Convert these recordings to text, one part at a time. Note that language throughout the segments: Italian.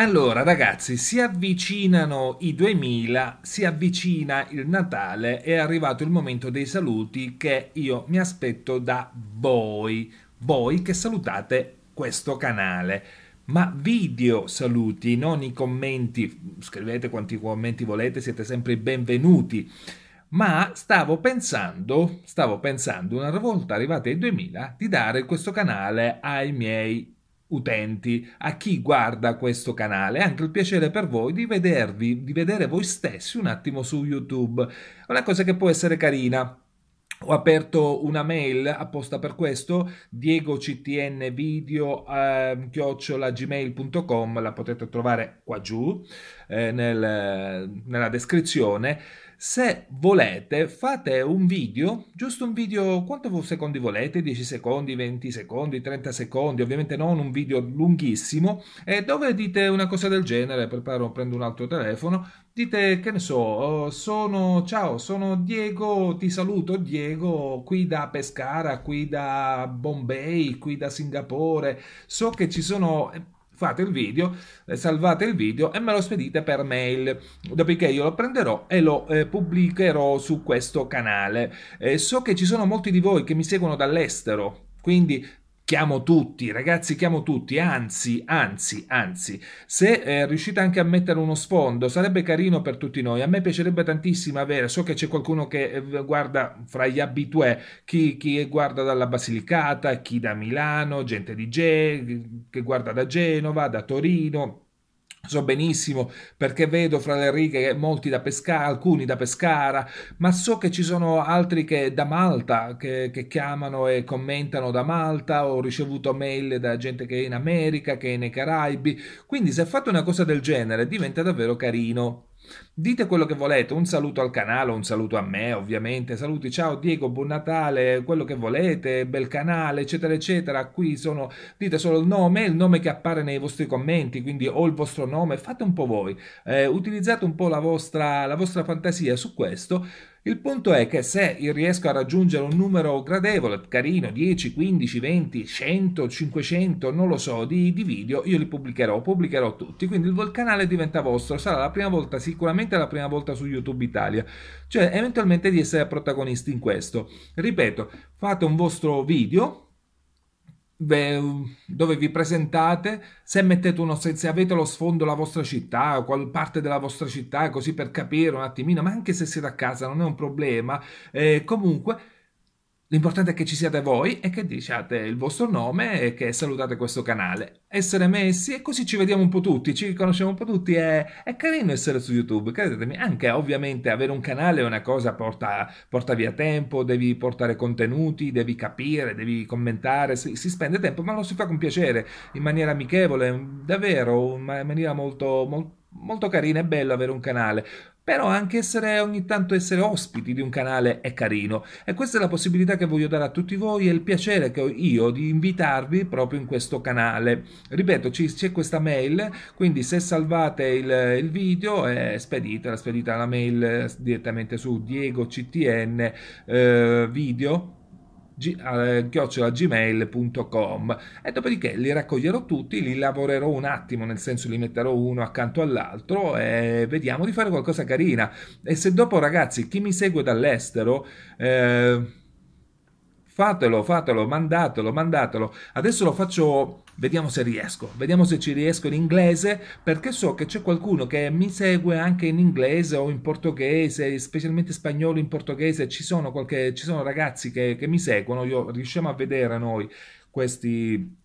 Allora ragazzi, si avvicinano i 2000, si avvicina il Natale, è arrivato il momento dei saluti che io mi aspetto da voi, voi che salutate questo canale. Ma video saluti, non i commenti, scrivete quanti commenti volete, siete sempre benvenuti. Ma stavo pensando, stavo pensando una volta arrivati ai 2000 di dare questo canale ai miei utenti, a chi guarda questo canale, è anche il piacere per voi di vedervi, di vedere voi stessi un attimo su YouTube. Una cosa che può essere carina. Ho aperto una mail apposta per questo, diegoctnvideo.gmail.com, ehm, eh, la potete trovare qua giù eh, nel, nella descrizione se volete fate un video, giusto un video, quanto secondi volete, 10 secondi, 20 secondi, 30 secondi, ovviamente non un video lunghissimo, e eh, dove dite una cosa del genere, preparo, prendo un altro telefono, dite che ne so, oh, sono, ciao, sono Diego, ti saluto Diego, qui da Pescara, qui da Bombay, qui da Singapore, so che ci sono eh, fate il video, eh, salvate il video e me lo spedite per mail. Dopodiché io lo prenderò e lo eh, pubblicherò su questo canale. Eh, so che ci sono molti di voi che mi seguono dall'estero, quindi chiamo tutti, ragazzi, chiamo tutti, anzi, anzi, anzi, se eh, riuscite anche a mettere uno sfondo, sarebbe carino per tutti noi. A me piacerebbe tantissimo avere, so che c'è qualcuno che eh, guarda fra gli abitué, chi, chi, guarda dalla Basilicata, chi da Milano, gente di G, che guarda da Genova, da Torino. So benissimo perché vedo fra le righe molti da Pescara, alcuni da Pescara, ma so che ci sono altri che da Malta che, che, chiamano e commentano da Malta. Ho ricevuto mail da gente che è in America, che è nei Caraibi. Quindi, se fate una cosa del genere, diventa davvero carino. Dite quello che volete, un saluto al canale, un saluto a me ovviamente, saluti, ciao Diego, buon Natale, quello che volete, bel canale, eccetera, eccetera. Qui sono, dite solo il nome, il nome che appare nei vostri commenti, quindi o il vostro nome, fate un po' voi, eh, utilizzate un po' la vostra, la vostra fantasia su questo. Il punto è che se riesco a raggiungere un numero gradevole, carino, 10, 15, 20, 100, 500, non lo so, di, di video, io li pubblicherò, pubblicherò tutti. Quindi il canale diventa vostro, sarà la prima volta, sicuramente la prima volta su YouTube Italia, cioè eventualmente di essere protagonisti in questo. Ripeto, fate un vostro video dove vi presentate, se mettete uno, se, avete lo sfondo la vostra città, qual parte della vostra città, così per capire un attimino, ma anche se siete a casa non è un problema, eh, comunque L'importante è che ci siate voi e che diciate il vostro nome e che salutate questo canale. Essere messi e così ci vediamo un po' tutti, ci conosciamo un po' tutti. È, è carino essere su YouTube, credetemi. Anche ovviamente avere un canale è una cosa, porta, porta via tempo, devi portare contenuti, devi capire, devi commentare, si, si, spende tempo, ma lo si fa con piacere, in maniera amichevole, davvero, in maniera molto, molto, molto carina. È bello avere un canale però anche essere ogni tanto essere ospiti di un canale è carino e questa è la possibilità che voglio dare a tutti voi e il piacere che ho io di invitarvi proprio in questo canale ripeto c'è questa mail quindi se salvate il, il video eh, speditela spedite la mail eh, direttamente su diegoctn eh, video eh, gmail.com e dopodiché li raccoglierò tutti, li lavorerò un attimo, nel senso li metterò uno accanto all'altro e vediamo di fare qualcosa carina. E se dopo ragazzi chi mi segue dall'estero... Eh, Fatelo, fatelo, mandatelo, mandatelo. Adesso lo faccio, vediamo se riesco, vediamo se ci riesco in inglese, perché so che c'è qualcuno che mi segue anche in inglese o in portoghese, specialmente spagnolo in portoghese, ci sono, qualche, ci sono ragazzi che, che mi seguono, io riusciamo a vedere noi questi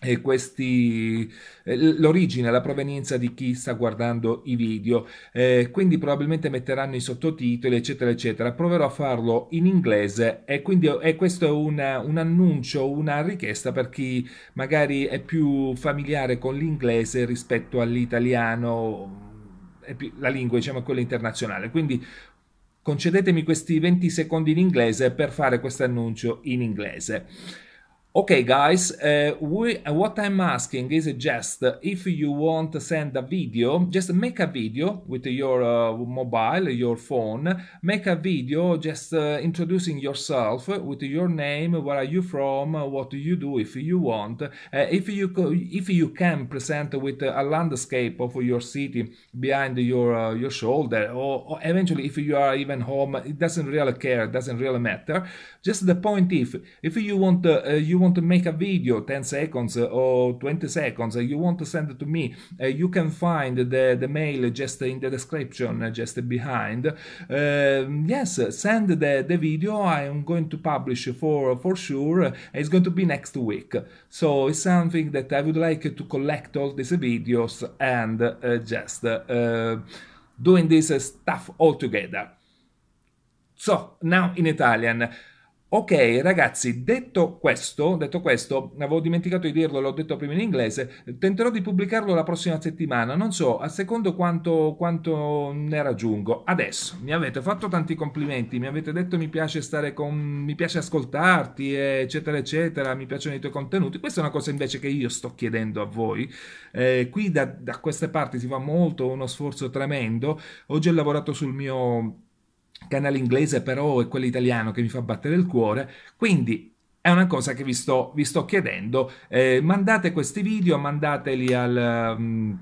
e questi, eh, l'origine, la provenienza di chi sta guardando i video, eh, quindi probabilmente metteranno i sottotitoli, eccetera, eccetera. Proverò a farlo in inglese e quindi e questo è una, un annuncio, una richiesta per chi magari è più familiare con l'inglese rispetto all'italiano, la lingua diciamo quella internazionale. Quindi concedetemi questi 20 secondi in inglese per fare questo annuncio in inglese. Okay, guys, uh, we, uh, what I'm asking is just if you want to send a video, just make a video with your uh, mobile, your phone, make a video just uh, introducing yourself with your name, where are you from, what do you do if you want. Uh, if, you if you can present with a landscape of your city behind your, uh, your shoulder, or, or, eventually if you are even home, it doesn't really care, it doesn't really matter. Just the point if, if you want, you you want to make a video 10 seconds uh, or 20 seconds uh, you want to send it to me uh, you can find the, the mail just in the description just behind um, yes send the, the video I am going to publish for for sure it's going to be next week so it's something that I would like to collect all these videos and uh, just uh, doing this stuff all together so now in Italian Ok ragazzi, detto questo, detto questo, avevo dimenticato di dirlo, l'ho detto prima in inglese, tenterò di pubblicarlo la prossima settimana, non so, a secondo quanto, quanto ne raggiungo. Adesso, mi avete fatto tanti complimenti, mi avete detto mi piace stare con, mi piace ascoltarti, eccetera, eccetera, mi piacciono i tuoi contenuti. Questa è una cosa invece che io sto chiedendo a voi. Eh, qui da, da queste parti si fa molto uno sforzo tremendo, oggi ho lavorato sul mio canale inglese però e quello italiano che mi fa battere il cuore, quindi è una cosa che vi sto, vi sto chiedendo, eh, mandate questi video, mandateli al... Um,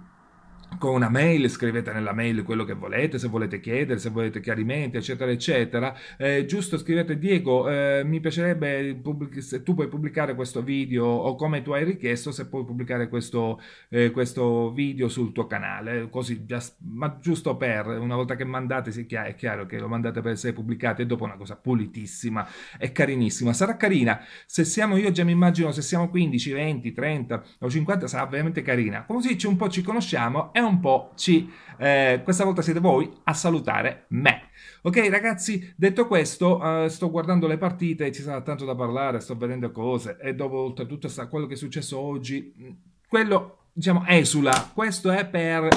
con una mail, scrivete nella mail quello che volete, se volete chiedere, se volete chiarimenti, eccetera, eccetera. Eh, giusto scrivete Diego, eh, mi piacerebbe pubblic- se tu puoi pubblicare questo video o come tu hai richiesto, se puoi pubblicare questo, eh, questo video sul tuo canale, così, just, ma giusto per, una volta che mandate, sì, è chiaro che lo mandate per essere pubblicato e dopo una cosa pulitissima e carinissima. Sarà carina, se siamo io già mi immagino, se siamo 15, 20, 30 o 50 sarà veramente carina. Così ci, un po' ci conosciamo e un po' ci... Eh, questa volta siete voi a salutare me. Ok ragazzi, detto questo, eh, sto guardando le partite, ci sarà tanto da parlare, sto vedendo cose e dopo oltretutto sta quello che è successo oggi, mm, quello diciamo esula, questo è per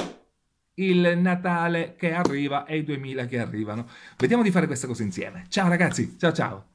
il Natale che arriva e i 2000 che arrivano. Vediamo di fare questa cosa insieme. Ciao ragazzi, ciao ciao.